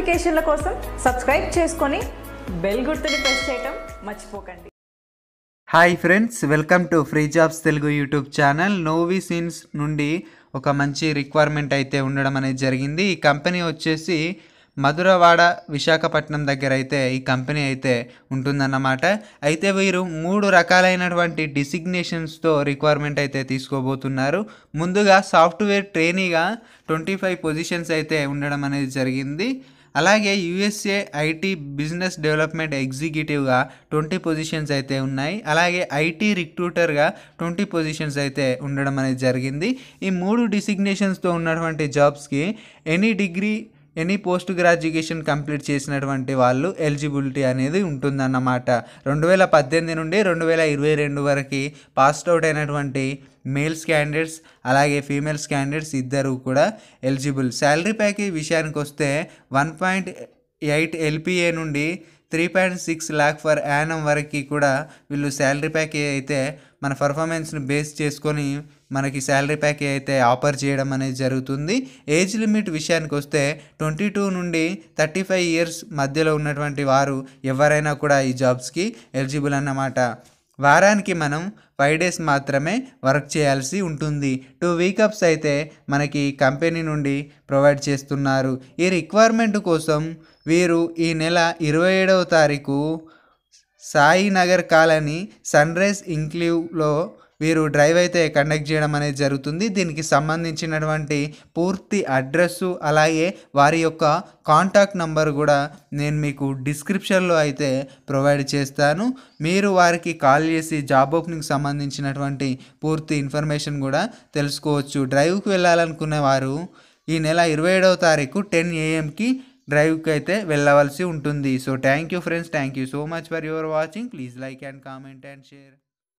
నోటిఫికేషన్ల కోసం సబ్స్క్రైబ్ చేసుకొని బెల్ గుర్తుని ప్రెస్ చేయటం మర్చిపోకండి hi friends welcome to free jobs Telugu YouTube channel నోవీ సీన్స్ నుండి ఒక మంచి రిక్వైర్మెంట్ అయితే ఉండడం అనేది జరిగింది ఈ కంపెనీ వచ్చేసి మధురవాడ విశాఖపట్నం దగ్గర అయితే ఈ కంపెనీ అయితే ఉంటుందన్నమాట అయితే వీరు మూడు రకాలైనటువంటి డిసిగ్నేషన్స్తో రిక్వైర్మెంట్ అయితే తీసుకోబోతున్నారు ముందుగా సాఫ్ట్వేర్ ట్రైనీగా ట్వంటీ ఫైవ్ పొజిషన్స్ అయితే ఉండడం అనేది జరిగింది అలాగే యుఎస్ఏ ఐటీ బిజినెస్ డెవలప్మెంట్ ఎగ్జిక్యూటివ్గా ట్వంటీ పొజిషన్స్ అయితే ఉన్నాయి అలాగే ఐటీ రిక్రూటర్గా ట్వంటీ పొజిషన్స్ అయితే ఉండడం అనేది జరిగింది ఈ మూడు డిసిగ్నేషన్స్తో ఉన్నటువంటి జాబ్స్కి any degree any post graduation complete చేసినటువంటి వాళ్ళు ఎలిజిబిలిటీ అనేది ఉంటుందన్నమాట రెండు వేల పద్దెనిమిది నుండి రెండు వేల ఇరవై రెండు వరకు పాస్డ్ అవుట్ అయినటువంటి మేల్స్ క్యాండిడేట్స్ అలాగే ఫీమేల్స్ క్యాండిడేట్స్ ఇద్దరు కూడా ఎలిజిబుల్ శాలరీ ప్యాకేజ్ విషయానికి వస్తే వన్ పాయింట్ ఎయిట్ ఎల్పిఏ నుండి three point six lakh per annum వరకు కూడా వీళ్ళు శాలరీ ప్యాకేజ్ అయితే మన పర్ఫార్మెన్స్ని బేస్ చేసుకొని మనకి శాలరీ ప్యాక్ అయితే ఆఫర్ చేయడం అనేది జరుగుతుంది ఏజ్ లిమిట్ విషయానికి వస్తే ట్వంటీ టూ నుండి థర్టీ ఫైవ్ ఇయర్స్ మధ్యలో ఉన్నటువంటి వారు ఎవరైనా కూడా ఈ జాబ్స్కి ఎలిజిబుల్ అన్నమాట వారానికి మనం ఫైవ్ డేస్ మాత్రమే వర్క్ చేయాల్సి ఉంటుంది టూ వీకప్స్ అయితే మనకి కంపెనీ నుండి ప్రొవైడ్ చేస్తున్నారు ఈ రిక్వైర్మెంట్ కోసం వీరు ఈ నెల ఇరవై ఏడవ తారీఖు సాయినగర్ కాలనీ సన్ రైజ్ ఇంక్లూవ్లో వీరు డ్రైవ్ అయితే కండక్ట్ చేయడం అనేది జరుగుతుంది దీనికి సంబంధించినటువంటి పూర్తి అడ్రస్సు అలాగే వారి యొక్క కాంటాక్ట్ నంబర్ కూడా నేను మీకు డిస్క్రిప్షన్లో అయితే ప్రొవైడ్ చేస్తాను మీరు వారికి కాల్ చేసి జాబ్ ఓపెనింగ్ సంబంధించినటువంటి పూర్తి ఇన్ఫర్మేషన్ కూడా తెలుసుకోవచ్చు డ్రైవ్కి వెళ్ళాలనుకునే వారు ఈ నెల ఇరవై ఏడవ తారీఖు టెన్ ఏఎంకి డ్రైవ్కి అయితే వెళ్ళవలసి ఉంటుంది so thank you friends thank you so much for your watching please like and comment and share